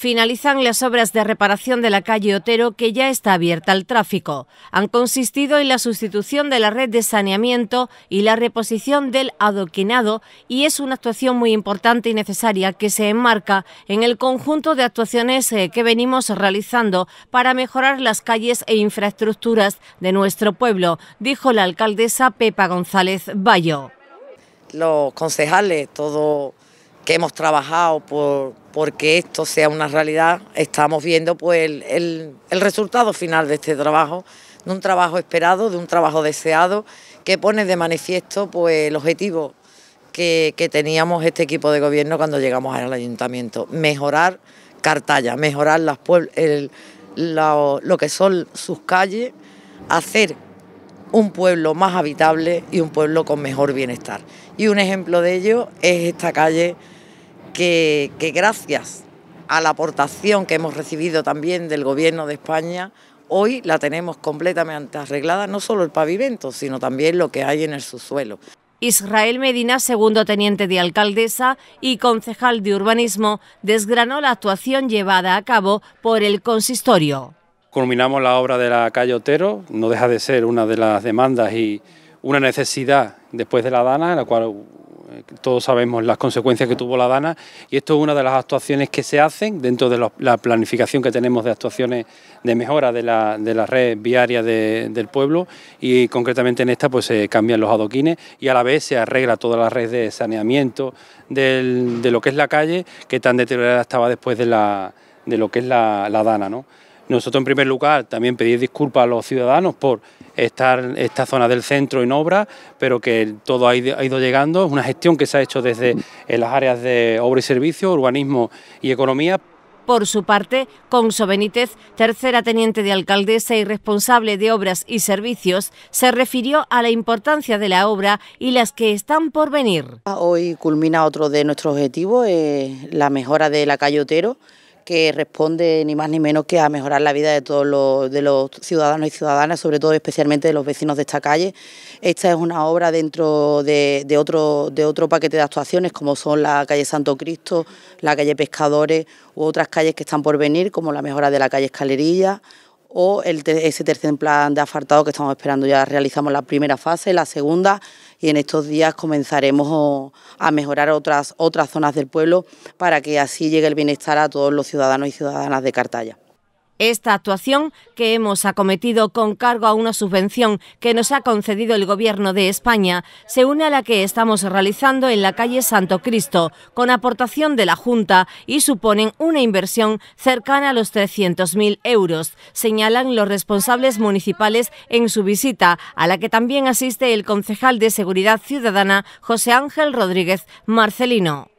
finalizan las obras de reparación de la calle Otero que ya está abierta al tráfico. Han consistido en la sustitución de la red de saneamiento y la reposición del adoquinado y es una actuación muy importante y necesaria que se enmarca en el conjunto de actuaciones eh, que venimos realizando para mejorar las calles e infraestructuras de nuestro pueblo, dijo la alcaldesa Pepa González Bayo. Los concejales, todo que hemos trabajado por porque esto sea una realidad, estamos viendo pues el, resultado final de este trabajo, de un trabajo esperado, de un trabajo deseado, que pone de manifiesto pues el objetivo que, teníamos este equipo de gobierno cuando llegamos al ayuntamiento, mejorar Cartalla, mejorar las el, lo, lo que son sus calles, hacer un pueblo más habitable y un pueblo con mejor bienestar. Y un ejemplo de ello es esta calle que, gracias a la aportación que hemos recibido también del Gobierno de España, hoy la tenemos completamente arreglada, no solo el pavimento, sino también lo que hay en el subsuelo. Israel Medina, segundo teniente de alcaldesa y concejal de urbanismo, desgranó la actuación llevada a cabo por el consistorio. Culminamos la obra de la calle Otero, no deja de ser una de las demandas y una necesidad después de la Dana, la cual eh, todos sabemos las consecuencias que tuvo la Dana y esto es una de las actuaciones que se hacen dentro de la planificación que tenemos de actuaciones de mejora de la, red viaria del pueblo y concretamente en esta pues se cambian los adoquines y a la vez se arregla toda la red de saneamiento de lo que es la calle que tan deteriorada estaba después de, la, de lo que es la, la Dana. ¿no? Nosotros, en primer lugar, también pedir disculpas a los ciudadanos por estar esta zona del centro en obra, pero que todo ha ido, llegando. Es una gestión que se ha hecho desde las áreas de obra y servicio, urbanismo y economía. Por su parte, Conso Benítez, tercera teniente de alcaldesa y responsable de obras y servicios, se refirió a la importancia de la obra y las que están por venir. Hoy culmina otro de nuestros objetivos, eh, la mejora de la calle Otero que responde ni más ni menos que a mejorar la vida de todos los, de los ciudadanos y ciudadanas, sobre todo especialmente de los vecinos de esta calle. Esta es una obra dentro de, otro, de otro paquete de actuaciones como son la calle Santo Cristo, la calle Pescadores u otras calles que están por venir como la mejora de la calle Escalerilla o el, ese tercer plan de asfaltado que estamos esperando. Ya realizamos la primera fase, la segunda y en estos días comenzaremos a mejorar otras, otras zonas del pueblo para que así llegue el bienestar a todos los ciudadanos y ciudadanas de Cartaya. Esta actuación que hemos acometido con cargo a una subvención que nos ha concedido el Gobierno de España se une a la que estamos realizando en la calle Santo Cristo, con aportación de la Junta y suponen una inversión cercana a los 300.000 euros, señalan los responsables municipales en su visita, a la que también asiste el concejal de Seguridad Ciudadana José Ángel Rodríguez Marcelino.